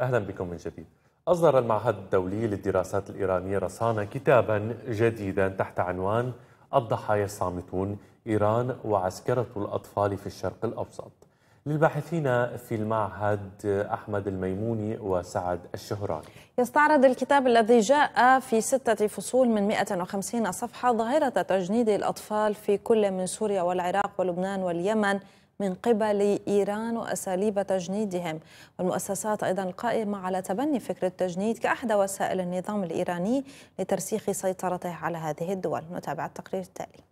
أهلا بكم من جديد أصدر المعهد الدولي للدراسات الإيرانية رصانة كتابا جديدا تحت عنوان الضحايا الصامتون إيران وعسكرة الأطفال في الشرق الأوسط للباحثين في المعهد أحمد الميموني وسعد الشهراني يستعرض الكتاب الذي جاء في ستة فصول من 150 صفحة ظاهرة تجنيد الأطفال في كل من سوريا والعراق ولبنان واليمن من قبل إيران وأساليب تجنيدهم والمؤسسات أيضا القائمة على تبني فكرة التجنيد كأحدى وسائل النظام الإيراني لترسيخ سيطرته على هذه الدول نتابع التقرير التالي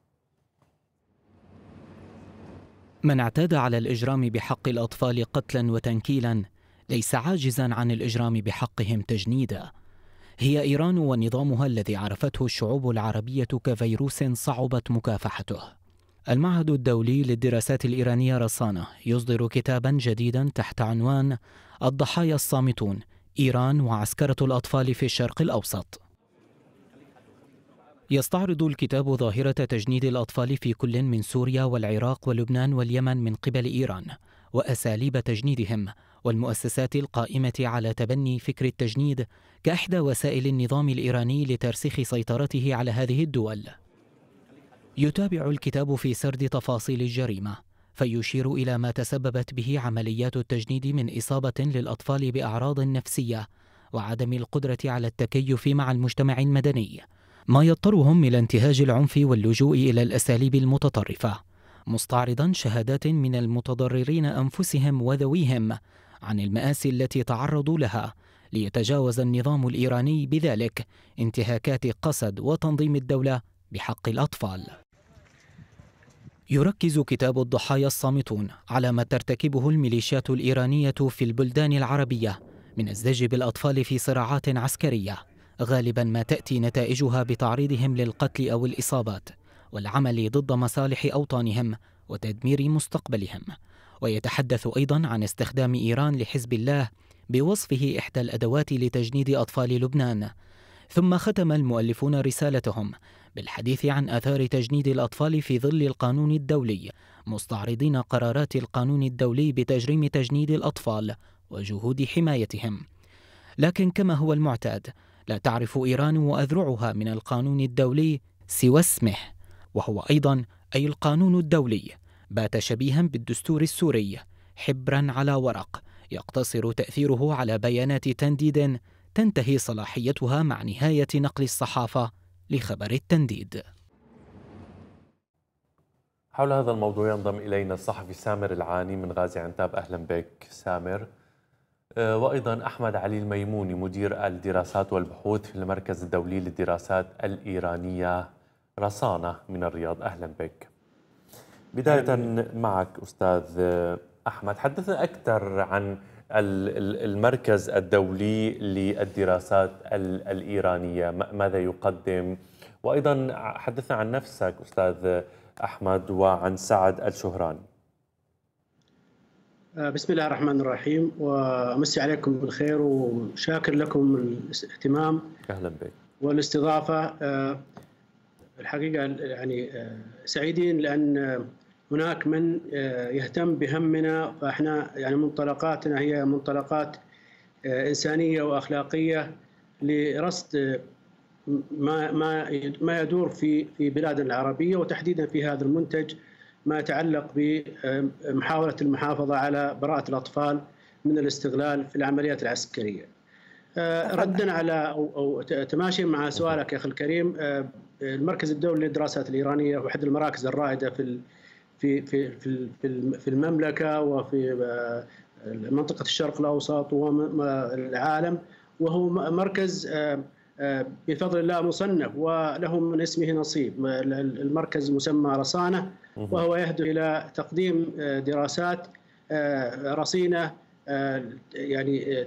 من اعتاد على الإجرام بحق الأطفال قتلا وتنكيلا ليس عاجزا عن الإجرام بحقهم تجنيدا هي إيران ونظامها الذي عرفته الشعوب العربية كفيروس صعبت مكافحته المعهد الدولي للدراسات الإيرانية رصانة يصدر كتابا جديدا تحت عنوان الضحايا الصامتون إيران وعسكرة الأطفال في الشرق الأوسط يستعرض الكتاب ظاهرة تجنيد الأطفال في كل من سوريا والعراق ولبنان واليمن من قبل إيران وأساليب تجنيدهم والمؤسسات القائمة على تبني فكر التجنيد كإحدى وسائل النظام الإيراني لترسيخ سيطرته على هذه الدول يتابع الكتاب في سرد تفاصيل الجريمة فيشير إلى ما تسببت به عمليات التجنيد من إصابة للأطفال بأعراض نفسية وعدم القدرة على التكيف مع المجتمع المدني ما يضطرهم إلى انتهاج العنف واللجوء إلى الأساليب المتطرفة مستعرضا شهادات من المتضررين أنفسهم وذويهم عن المآسي التي تعرضوا لها ليتجاوز النظام الإيراني بذلك انتهاكات قسد وتنظيم الدولة بحق الأطفال يركز كتاب الضحايا الصامتون على ما ترتكبه الميليشيات الإيرانية في البلدان العربية من الزج بالأطفال في صراعات عسكرية غالبا ما تأتي نتائجها بتعريضهم للقتل أو الإصابات والعمل ضد مصالح أوطانهم وتدمير مستقبلهم ويتحدث أيضا عن استخدام إيران لحزب الله بوصفه إحدى الأدوات لتجنيد أطفال لبنان ثم ختم المؤلفون رسالتهم بالحديث عن آثار تجنيد الأطفال في ظل القانون الدولي مستعرضين قرارات القانون الدولي بتجريم تجنيد الأطفال وجهود حمايتهم لكن كما هو المعتاد لا تعرف إيران وأذرعها من القانون الدولي سوى اسمه وهو أيضا أي القانون الدولي بات شبيها بالدستور السوري حبرا على ورق يقتصر تأثيره على بيانات تنديد تنتهي صلاحيتها مع نهاية نقل الصحافة لخبر التنديد حول هذا الموضوع ينضم إلينا الصحفي سامر العاني من غازي عنتاب أهلا بك سامر آه، وأيضا أحمد علي الميموني مدير الدراسات والبحوث في المركز الدولي للدراسات الإيرانية رصانة من الرياض أهلا بك بداية معك أستاذ أحمد حدثنا أكثر عن المركز الدولي للدراسات الإيرانية ماذا يقدم وأيضا حدثنا عن نفسك أستاذ أحمد وعن سعد الشهراني آه، بسم الله الرحمن الرحيم وأمسي عليكم بالخير وشاكر لكم الاهتمام أهلا بك والاستضافة آه، الحقيقة يعني آه، سعيدين لأن هناك من آه، يهتم بهمنا فاحنا يعني منطلقاتنا هي منطلقات آه، انسانيه واخلاقيه لرصد آه، ما ما ما يدور في في بلادنا العربيه وتحديدا في هذا المنتج ما يتعلق بمحاوله المحافظه على براءه الاطفال من الاستغلال في العمليات العسكريه. ردا على او, أو تماشيا مع سؤالك يا اخي الكريم المركز الدولي للدراسات الايرانيه واحد المراكز الرائده في في في في في المملكه وفي آه، منطقه الشرق الاوسط والعالم وهو مركز آه، آه، بفضل الله مصنف وله من اسمه نصيب المركز مسمى رصانه وهو يهدف الى تقديم دراسات رصينه يعني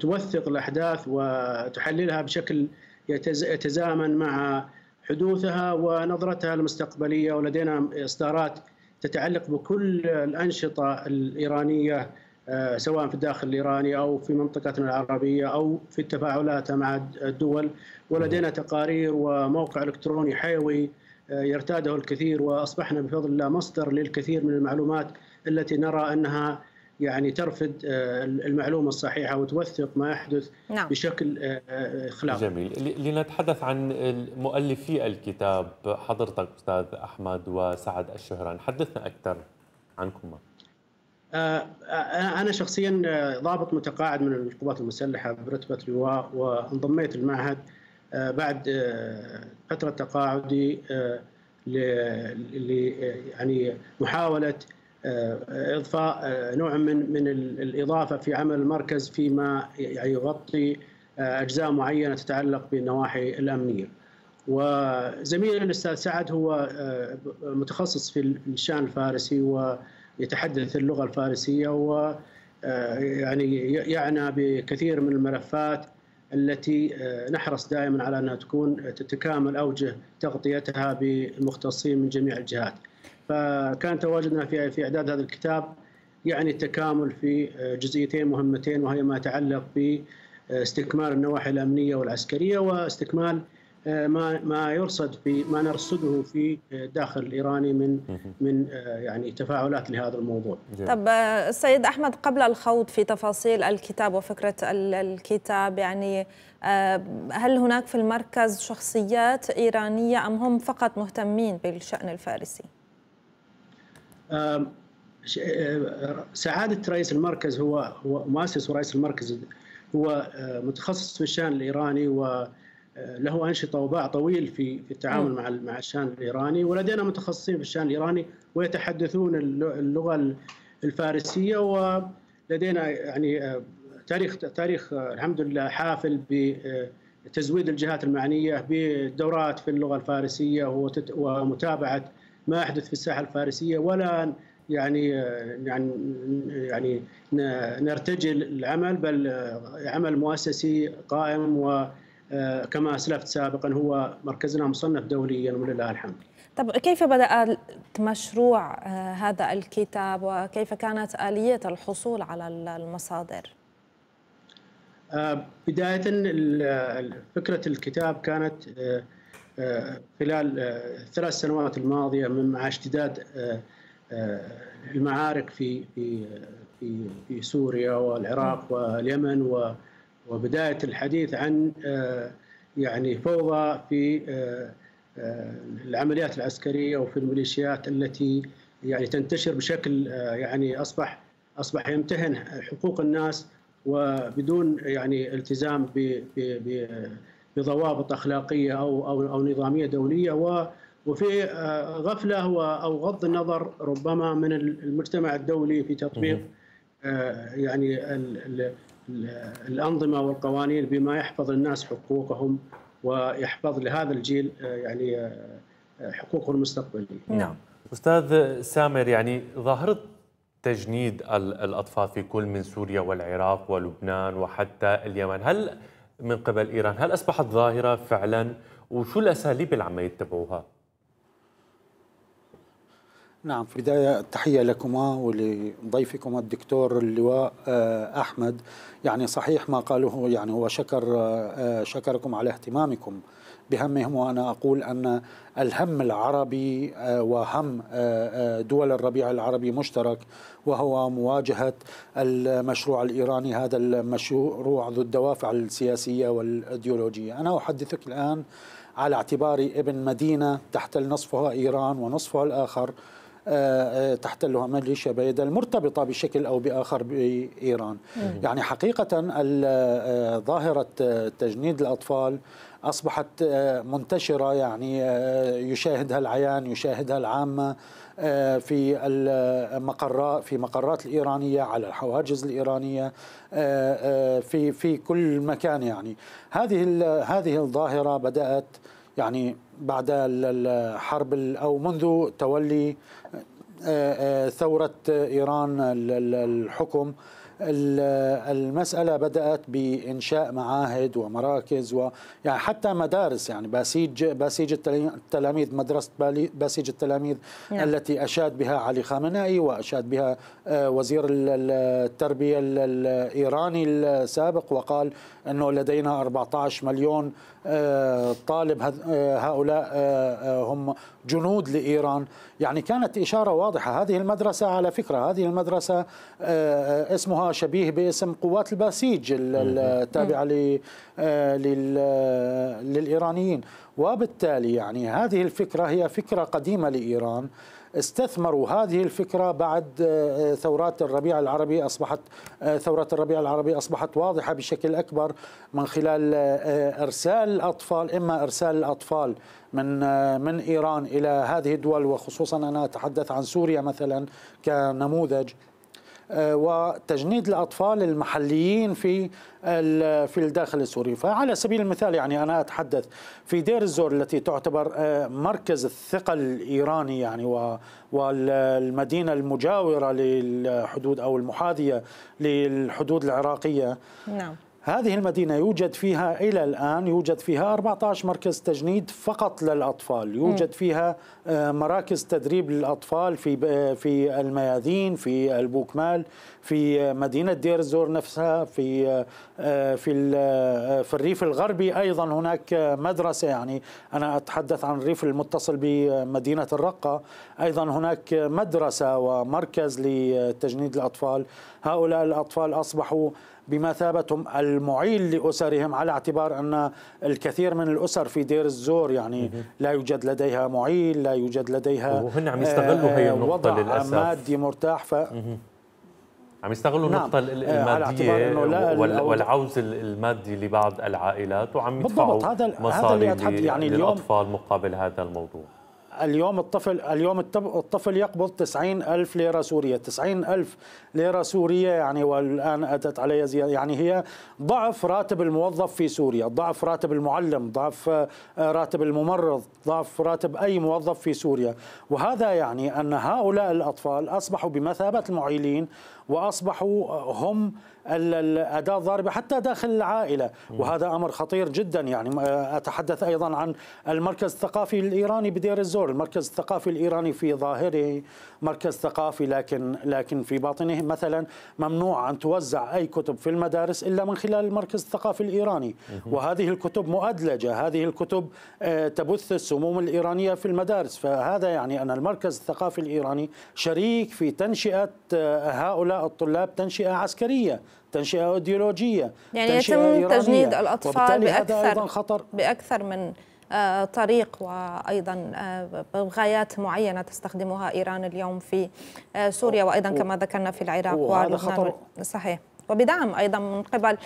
توثق الاحداث وتحللها بشكل يتزامن مع حدوثها ونظرتها المستقبليه ولدينا اصدارات تتعلق بكل الانشطه الايرانيه آه، سواء في الداخل الايراني او في منطقتنا العربيه او في التفاعلات مع الدول ولدينا تقارير وموقع الكتروني حيوي آه، يرتاده الكثير واصبحنا بفضل الله مصدر للكثير من المعلومات التي نرى انها يعني ترفد آه، المعلومه الصحيحه وتوثق ما يحدث نعم. بشكل آه، اخلاقي. جميل، لنتحدث عن مؤلفي الكتاب حضرتك استاذ احمد وسعد الشهران، حدثنا اكثر عنكما. آه، أنا شخصيا ضابط متقاعد من القوات المسلحة برتبة لواء وانضميت المعهد بعد فترة تقاعدي ل يعني محاولة آه، اضفاء آه، نوع من من الاضافه في عمل المركز فيما يعني يغطي آه، اجزاء معينه تتعلق بالنواحي الامنيه. وزميل الاستاذ سعد هو متخصص في الشان الفارسي ويتحدث اللغه الفارسيه و يعني يعنى بكثير من الملفات التي نحرص دائما على انها تكون تتكامل اوجه تغطيتها بالمختصين من جميع الجهات. فكان تواجدنا في في اعداد هذا الكتاب يعني التكامل في آه، جزئيتين مهمتين وهي ما يتعلق باستكمال النواحي الامنيه والعسكريه واستكمال آه، ما ما يرصد في ما نرصده في الداخل آه، الايراني من من يعني تفاعلات لهذا الموضوع. طب السيد احمد قبل الخوض في تفاصيل الكتاب وفكره الكتاب يعني هل هناك في المركز شخصيات ايرانيه ام هم فقط مهتمين بالشان الفارسي؟ سعادة رئيس المركز هو هو مؤسس ورئيس المركز هو متخصص في الشان الإيراني وله أنشطة وباع طويل في في التعامل مع مع الشان الإيراني ولدينا متخصصين في الشان الإيراني ويتحدثون اللغة الفارسية ولدينا يعني تاريخ تاريخ الحمد لله حافل بتزويد الجهات المعنية بدورات في اللغة الفارسية ومتابعة ما يحدث في الساحه الفارسيه ولا يعني يعني يعني نرتجل العمل بل عمل مؤسسي قائم وكما آه، اسلفت سابقا هو مركزنا مصنف دوليا ولله الحمد. طب كيف بدأ مشروع آه، هذا الكتاب وكيف كانت آلية الحصول على المصادر؟ آه، بداية فكرة الكتاب كانت خلال الثلاث آه، سنوات الماضيه مع اشتداد آه، آه، المعارك في في في في سوريا والعراق واليمن وبدايه الحديث عن يعني فوضى في العمليات العسكريه وفي الميليشيات التي يعني تنتشر بشكل يعني اصبح اصبح يمتهن حقوق الناس وبدون يعني التزام ب بضوابط اخلاقيه او او او نظاميه دوليه وفي آه، غفله او غض النظر ربما من المجتمع الدولي في تطبيق آه، يعني الانظمه والقوانين بما يحفظ الناس حقوقهم ويحفظ لهذا الجيل آه، يعني حقوقه المستقبليه. نعم. نعم. استاذ سامر يعني ظاهره تجنيد الاطفال في كل من سوريا والعراق ولبنان وحتى اليمن، هل من قبل إيران هل أصبحت ظاهرة فعلا وشو الأساليب اللي عم يتبعوها؟ نعم في بداية تحية لكما ولضيفكم الدكتور اللواء آه، أحمد يعني صحيح ما قاله يعني هو شكر آه، شكركم على اهتمامكم بهمهم وأنا أقول أن الهم العربي آه، وهم دول الربيع العربي مشترك وهو مواجهة المشروع الإيراني هذا المشروع ذو الدوافع السياسية والأيديولوجية أنا أحدثك الآن على اعتبار ابن مدينة تحتل نصفها إيران ونصفها الآخر آه، آه، تحتلها ميليشيا بيد المرتبطة بشكل أو بآخر بإيران يعني حقيقة آه، ظاهرة تجنيد الأطفال أصبحت منتشرة يعني يشاهدها العيان يشاهدها العامة في المقرات في مقرات الايرانيه على الحواجز الايرانيه في في كل مكان يعني هذه هذه الظاهره بدات يعني بعد الحرب او منذ تولي آه، آه، ثوره ايران الحكم المسألة بدأت بإنشاء معاهد ومراكز ويعني حتى مدارس يعني بسيج بسيج التلاميذ مدرسة بسيج التلاميذ نعم. التي أشاد بها علي خامنائي وأشاد بها آه، وزير التربية الإيراني السابق وقال أنه لدينا 14 مليون آه، طالب آه، هؤلاء آه، هم جنود لإيران يعني كانت إشارة واضحة هذه المدرسة على فكرة هذه المدرسة اسمها شبيه باسم قوات البسيج التابعة للإيرانيين وبالتالي يعني هذه الفكرة هي فكرة قديمة لإيران استثمروا هذه الفكرة بعد آه، ثورات الربيع العربي أصبحت آه، ثورة الربيع العربي أصبحت واضحة بشكل أكبر من خلال آه، إرسال الأطفال إما إرسال الأطفال من من إيران إلى هذه الدول وخصوصا أنا أتحدث عن سوريا مثلا كنموذج آه، وتجنيد الاطفال المحليين في في الداخل السوري، فعلى سبيل المثال يعني انا اتحدث في دير الزور التي تعتبر آه، مركز الثقل الايراني يعني والمدينه المجاوره للحدود او المحاذيه للحدود العراقيه نعم هذه المدينة يوجد فيها إلى الآن يوجد فيها 14 مركز تجنيد فقط للأطفال يوجد فيها آه، مراكز تدريب للأطفال في آه، في الميادين في البوكمال في آه، مدينة دير الزور نفسها في في في الريف الغربي أيضا هناك مدرسة يعني أنا أتحدث عن الريف المتصل بمدينة الرقة أيضا هناك مدرسة ومركز لتجنيد الأطفال هؤلاء الأطفال أصبحوا بمثابة المعيل لأسرهم على اعتبار أن الكثير من الأسر في دير الزور يعني لا يوجد لديها معيل لا يوجد لديها وهن عم يستغلوا هي آه، النقطة للأسف مادي مرتاح ف عم يستغلوا نعم. النقطة آه، المادية والعوز المادي لبعض العائلات وعم يدفعوا هذا مصاري هذا يعني اليوم للأطفال مقابل هذا الموضوع اليوم الطفل اليوم الطفل يقبض 90 ألف ليرة سورية 90 ألف ليرة سورية يعني والآن أتت علي زيادة يعني هي ضعف راتب الموظف في سوريا ضعف راتب المعلم ضعف آه، راتب الممرض ضعف راتب أي موظف في سوريا وهذا يعني أن هؤلاء الأطفال أصبحوا بمثابة المعيلين وأصبحوا هم الاداه الضاربه حتى داخل العائله وهذا امر خطير جدا يعني آه، اتحدث ايضا عن المركز الثقافي الايراني بدير الزور المركز الثقافي الايراني في ظاهره مركز ثقافي لكن لكن في باطنه مثلا ممنوع ان توزع اي كتب في المدارس الا من خلال المركز الثقافي الايراني وهذه الكتب مؤدلجه هذه الكتب آه، تبث السموم الايرانيه في المدارس فهذا يعني ان المركز الثقافي الايراني شريك في تنشئه آه، هؤلاء الطلاب تنشئه عسكريه تنشئه ايديولوجيه يعني يتم تجنيد الاطفال باكثر أيضاً خطر باكثر من آه، طريق وايضا آه، غايات معينه تستخدمها ايران اليوم في آه، سوريا وايضا كما ذكرنا في العراق ولبنان خطر صحيح وبدعم ايضا من قبل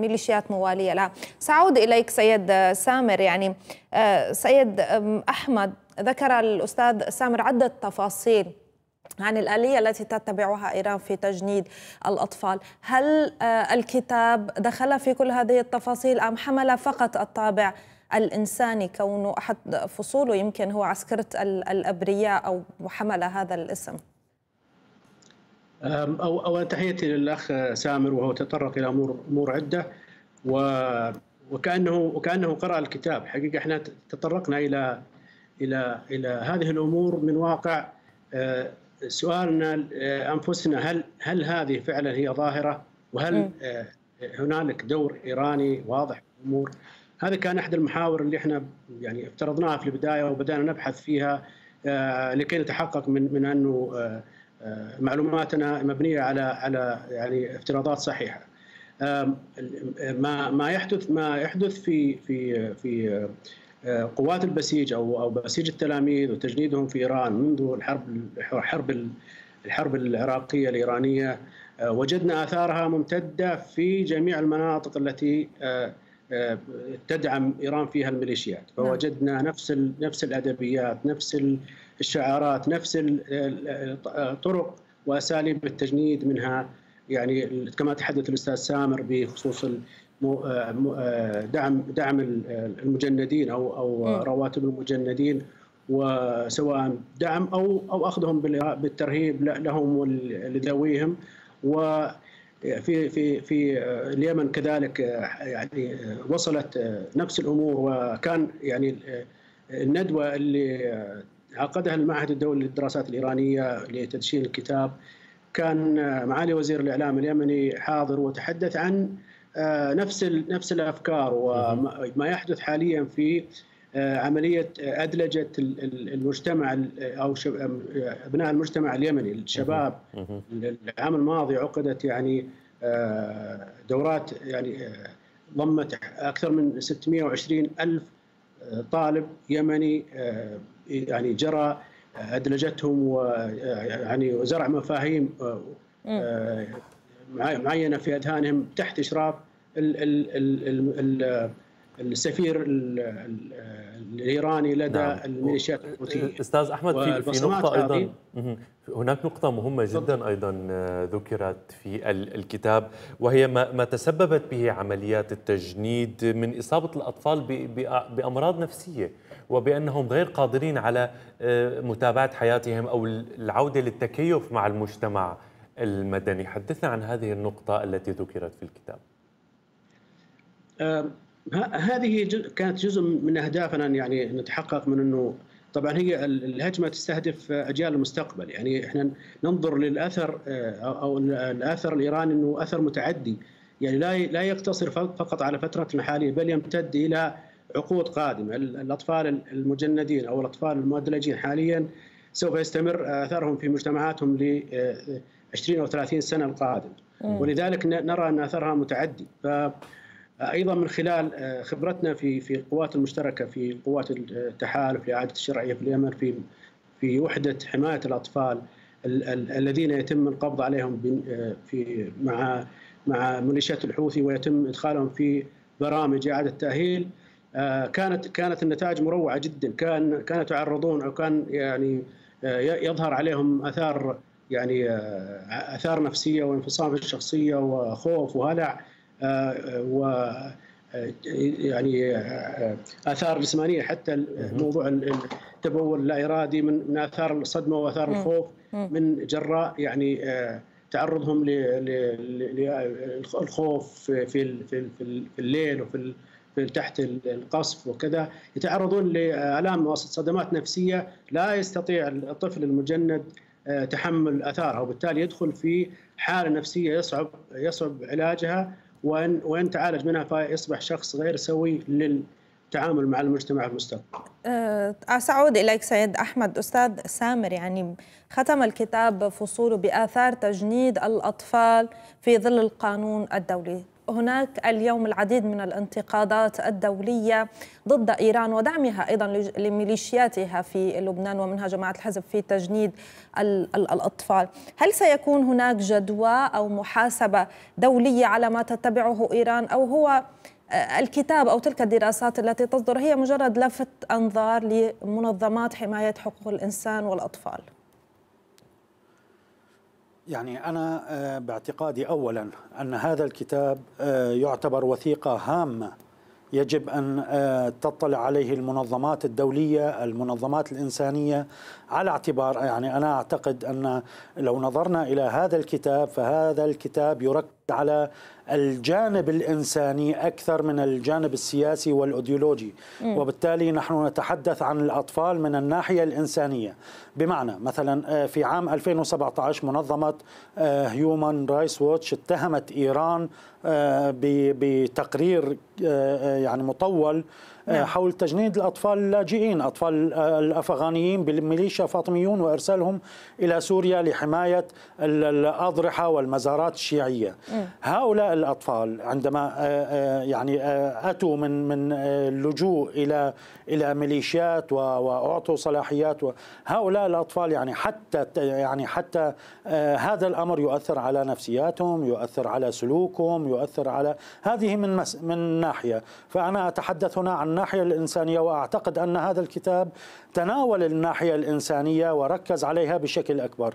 ميليشيات مواليه لها. سأعود اليك سيد سامر يعني سيد احمد ذكر الاستاذ سامر عده تفاصيل عن الآلية التي تتبعها إيران في تجنيد الأطفال هل آه، الكتاب دخل في كل هذه التفاصيل أم حمل فقط الطابع الإنساني كونه أحد فصوله يمكن هو عسكرة الأبرياء أو حمل هذا الاسم أو أو تحيتي للأخ سامر وهو تطرق إلى أمور أمور عدة و وكأنه وكأنه قرأ الكتاب حقيقة احنا تطرقنا إلى إلى إلى هذه الأمور من واقع آه، سؤالنا انفسنا هل هل هذه فعلا هي ظاهره وهل آه، هنالك دور ايراني واضح في الامور؟ هذا كان احد المحاور اللي احنا يعني افترضناها في البدايه وبدانا نبحث فيها آه، لكي نتحقق من من انه آه، معلوماتنا مبنيه على على يعني افتراضات صحيحه. ما ما يحدث ما يحدث في في في آه، قوات البسيج او او بسيج التلاميذ وتجنيدهم في ايران منذ الحرب الحرب الحرب العراقيه الايرانيه آه، وجدنا اثارها ممتده في جميع المناطق التي آه، تدعم ايران فيها الميليشيات نعم. فوجدنا نفس نفس الادبيات نفس الشعارات نفس طرق واساليب التجنيد منها يعني كما تحدث الاستاذ سامر بخصوص آه، آه، دعم دعم المجندين او او رواتب المجندين وسواء دعم او او اخذهم بالترهيب لهم ولذويهم و في في في آه، اليمن كذلك يعني وصلت نفس الامور وكان يعني الندوه اللي عقدها المعهد الدولي للدراسات الايرانيه لتدشين الكتاب كان معالي وزير الاعلام اليمني حاضر وتحدث عن آه، نفس نفس الافكار وما يحدث حاليا في آه، عمليه ادلجه المجتمع او آه، ابناء المجتمع اليمني الشباب العام الماضي عقدت يعني دورات يعني ضمت اكثر من 620 الف طالب يمني يعني جرى ادلجتهم ويعني زرع مفاهيم معينه في اذهانهم تحت اشراف السفير الايراني لدى نعم. الميليشيات الحوثيه استاذ احمد في, في نقطه ايضا هناك نقطه مهمه جدا ايضا آه، ذكرت في الكتاب وهي ما, ما تسببت به عمليات التجنيد من اصابه الاطفال بامراض نفسيه وبانهم غير قادرين على آه، متابعه حياتهم او العوده للتكيف مع المجتمع المدني حدثنا عن هذه النقطه التي ذكرت في الكتاب آه، هذه كانت جزء من اهدافنا يعني نتحقق من انه طبعا هي الهجمه تستهدف اجيال المستقبل يعني احنا ننظر للاثر آه، او الاثر الايراني انه اثر متعدي يعني لا لا يقتصر فقط على فترتنا الحاليه بل يمتد الى عقود قادمه الاطفال المجندين او الاطفال المدلجين حاليا سوف يستمر اثرهم في مجتمعاتهم ل 20 آه، او 30 سنه القادمه ولذلك نرى ان اثرها متعدي ف ايضا من خلال آه، خبرتنا في في القوات المشتركه في قوات آه، التحالف لاعاده الشرعيه في اليمن في في وحده حمايه الاطفال الذين يتم القبض عليهم آه، في مع مع ميليشيات الحوثي ويتم ادخالهم في برامج اعاده التاهيل كانت كانت النتائج مروعه جدا كان كانوا يتعرضون او كان يعني يظهر عليهم اثار يعني اثار نفسيه وانفصام في الشخصيه وخوف وهلع آه، و آه، يعني آه، اثار جسمانيه حتى موضوع التبول اللا ارادي من اثار الصدمه واثار الخوف من جراء يعني تعرضهم للخوف في في الليل وفي تحت القصف وكذا يتعرضون لالام صدمات نفسيه لا يستطيع الطفل المجند تحمل اثارها وبالتالي يدخل في حاله نفسيه يصعب يصعب علاجها وان وان تعالج منها فيصبح شخص غير سوي للتعامل مع المجتمع في المستقبل. أه، آه، سأعود إليك سيد أحمد أستاذ سامر يعني ختم الكتاب فصوله بآثار تجنيد الأطفال في ظل القانون الدولي هناك اليوم العديد من الانتقادات الدولية ضد إيران ودعمها أيضا لميليشياتها في لبنان ومنها جماعة الحزب في تجنيد الأطفال هل سيكون هناك جدوى أو محاسبة دولية على ما تتبعه إيران أو هو آه، الكتاب أو تلك الدراسات التي تصدر هي مجرد لفت أنظار لمنظمات حماية حقوق الإنسان والأطفال يعني أنا آه، باعتقادي أولا أن هذا الكتاب آه، يعتبر وثيقة هامة يجب أن آه، تطلع عليه المنظمات الدولية المنظمات الإنسانية على اعتبار يعني أنا أعتقد أن لو نظرنا إلى هذا الكتاب فهذا الكتاب يركز على الجانب الإنساني أكثر من الجانب السياسي والأيديولوجي وبالتالي نحن نتحدث عن الأطفال من الناحية الإنسانية بمعنى مثلا آه، في عام 2017 منظمة هيومن رايتس ووتش اتهمت إيران آه، بتقرير آه، يعني مطول آه، نعم. حول تجنيد الأطفال اللاجئين أطفال الأفغانيين بالميليشيا فاطميون وإرسالهم إلى سوريا لحماية الأضرحة والمزارات الشيعية هؤلاء الأطفال عندما آه، آه، يعني أتوا من من اللجوء إلى إلى ميليشيات وأعطوا صلاحيات هؤلاء الأطفال يعني حتى يعني حتى هذا الأمر يؤثر على نفسياتهم يؤثر على سلوكهم يؤثر على هذه من من ناحية فأنا أتحدث هنا عن الناحية الإنسانية وأعتقد أن هذا الكتاب تناول الناحية الإنسانية وركز عليها بشكل أكبر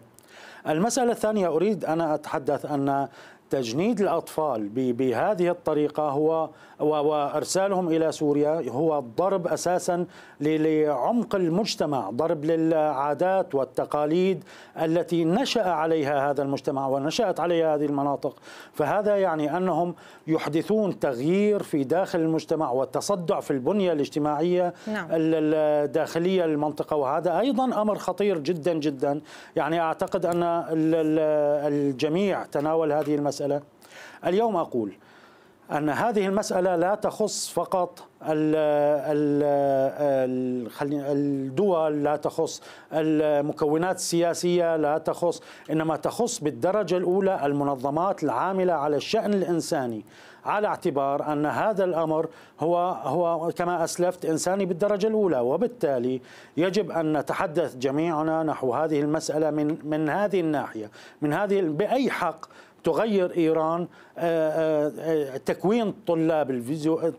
المسألة الثانية أريد أن أتحدث أن تجنيد الأطفال بهذه الطريقة هو وإرسالهم إلى سوريا هو ضرب أساسا لعمق المجتمع ضرب للعادات والتقاليد التي نشأ عليها هذا المجتمع ونشأت عليها هذه المناطق فهذا يعني أنهم يحدثون تغيير في داخل المجتمع والتصدع في البنية الاجتماعية نعم. الداخلية للمنطقة وهذا أيضا أمر خطير جدا جدا يعني أعتقد أن الجميع تناول هذه المسألة المسألة اليوم أقول أن هذه المسألة لا تخص فقط الدول لا تخص المكونات السياسية لا تخص إنما تخص بالدرجة الأولى المنظمات العاملة على الشأن الإنساني على اعتبار ان هذا الامر هو هو كما اسلفت انساني بالدرجه الاولى وبالتالي يجب ان نتحدث جميعنا نحو هذه المساله من من هذه الناحيه من هذه باي حق تغير ايران آه، آه، آه، تكوين طلاب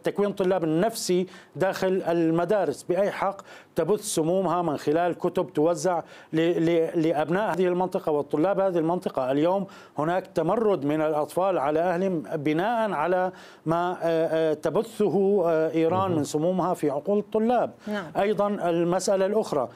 تكوين طلاب النفسي داخل المدارس باي حق تبث سمومها من خلال كتب توزع لابناء هذه المنطقه وطلاب هذه المنطقه اليوم هناك تمرد من الاطفال على اهلهم بناء على ما تبثه ايران من سمومها في عقول الطلاب نعم. ايضا المساله الاخرى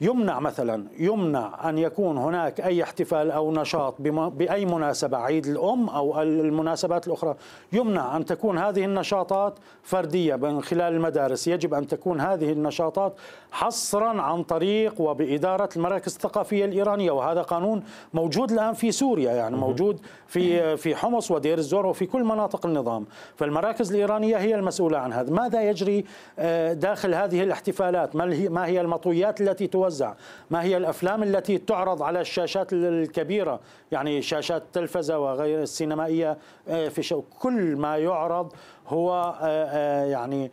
يمنع مثلا يمنع ان يكون هناك اي احتفال او نشاط باي مناسبه عيد الام او المناسبات الاخرى يمنع ان تكون هذه النشاطات فرديه من خلال المدارس يجب ان تكون هذه النشاطات حصرا عن طريق وبإدارة المراكز الثقافية الإيرانية وهذا قانون موجود الآن في سوريا يعني موجود في في حمص ودير الزور وفي كل مناطق النظام فالمراكز الإيرانية هي المسؤولة عن هذا ماذا يجري آه، داخل هذه الاحتفالات ما هي المطويات التي توزع ما هي الأفلام التي تعرض على الشاشات الكبيرة يعني شاشات التلفزة وغير السينمائية آه، في كل ما يعرض هو آه، يعني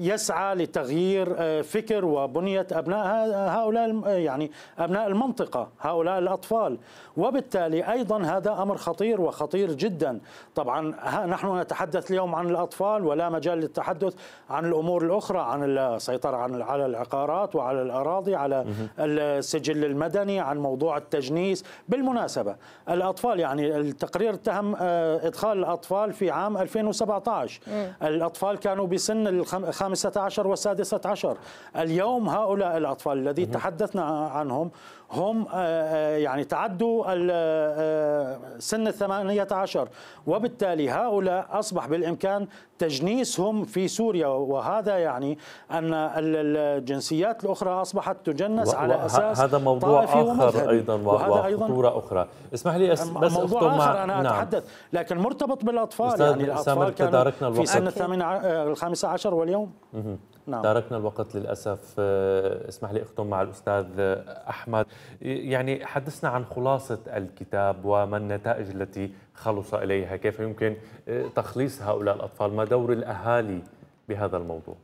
يسعى لتغيير آه، فكر وبنية أبناء هؤلاء آه، يعني أبناء المنطقة هؤلاء الأطفال وبالتالي أيضا هذا أمر خطير وخطير جدا طبعا نحن نتحدث اليوم عن الأطفال ولا مجال للتحدث عن الأمور الأخرى عن السيطرة عن على العقارات وعلى الأراضي على السجل المدني عن موضوع التجنيس بالمناسبة الأطفال يعني التقرير اتهم آه، إدخال الأطفال في عام 2017 الأطفال كانوا بس سن الخامسة عشر والسادسة عشر اليوم هؤلاء الأطفال الذي تحدثنا عنهم هم آه، آه، يعني تعدوا آه، سن الثمانية عشر وبالتالي هؤلاء أصبح بالإمكان تجنيسهم في سوريا وهذا يعني أن الجنسيات الأخرى أصبحت تجنس على أساس هذا موضوع آخر أيضا وهذا أيضا خطورة أخرى اسمح لي أس... بس موضوع أختم آخر مع... أنا نعم. أتحدث لكن مرتبط بالأطفال يعني الأطفال كانوا في سن الثامنة الخامسة عشر واليوم مه. نعم. تركنا الوقت للأسف آه، اسمح لي أختم مع الأستاذ آه، أحمد يعني حدثنا عن خلاصة الكتاب وما النتائج التي خلص إليها كيف يمكن آه، تخليص هؤلاء الأطفال ما دور الأهالي بهذا الموضوع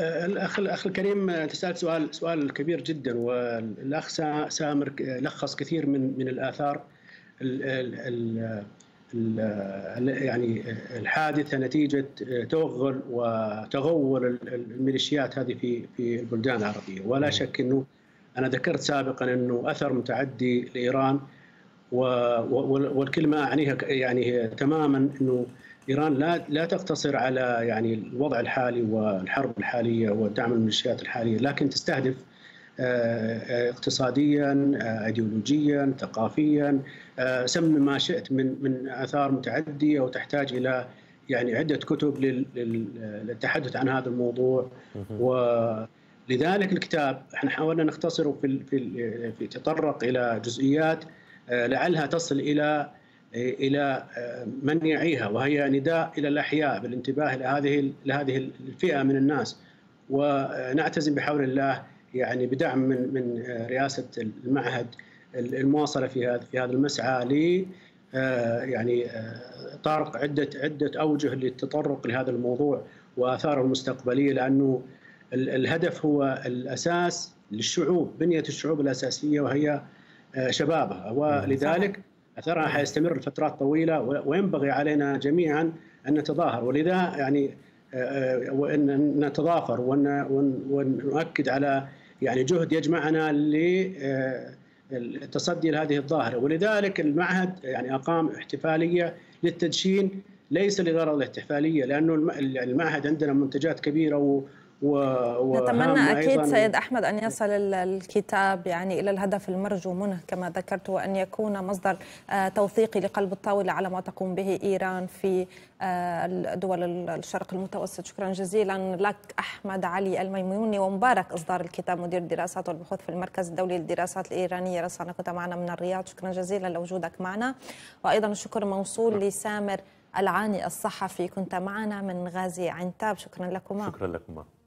الاخ الاخ الكريم تسال سؤال سؤال كبير جدا والاخ سامر لخص كثير من من الاثار ال ال ال يعني الحادثه نتيجه توغل وتغول الميليشيات هذه في في البلدان العربيه ولا نعم. شك انه انا ذكرت سابقا انه اثر متعدي لايران والكلمه اعنيها يعني, يعني تماما انه ايران لا لا تقتصر على يعني الوضع الحالي والحرب الحاليه ودعم الميليشيات الحاليه لكن تستهدف آه، آه، اقتصاديا ايديولوجيا آه، ثقافيا سم ما شئت من من اثار متعديه وتحتاج الى يعني عده كتب للتحدث عن هذا الموضوع ولذلك الكتاب احنا حاولنا نختصره في في تطرق الى جزئيات لعلها تصل الى الى من يعيها وهي نداء الى الاحياء بالانتباه لهذه لهذه الفئه من الناس ونعتزم بحول الله يعني بدعم من من آه، رئاسه المعهد المواصله في هذا في هذا المسعى ل آه، يعني آه، طرق عده عده اوجه للتطرق لهذا الموضوع واثاره المستقبليه لانه الهدف هو الاساس للشعوب بنيه الشعوب الاساسيه وهي شبابها ولذلك اثرها حيستمر لفترات طويله وينبغي علينا جميعا ان نتظاهر ولذا يعني وان نتظافر ونؤكد على يعني جهد يجمعنا للتصدي آه، لهذه الظاهره ولذلك المعهد يعني اقام احتفاليه للتدشين ليس لغرض الاحتفاليه لانه المعهد عندنا منتجات كبيره و... نتمنى أكيد سيد أحمد أن يصل الكتاب يعني إلى الهدف المرجو منه كما ذكرت وأن يكون مصدر آه، توثيقي لقلب الطاولة على ما تقوم به إيران في آه، دول الشرق المتوسط شكرا جزيلا لك أحمد علي الميموني ومبارك إصدار الكتاب مدير الدراسات والبحوث في المركز الدولي للدراسات الإيرانية رسالة كنت معنا من الرياض شكرا جزيلا لوجودك معنا وأيضا الشكر موصول لسامر العاني الصحفي كنت معنا من غازي عنتاب شكرا لكما شكرا لكما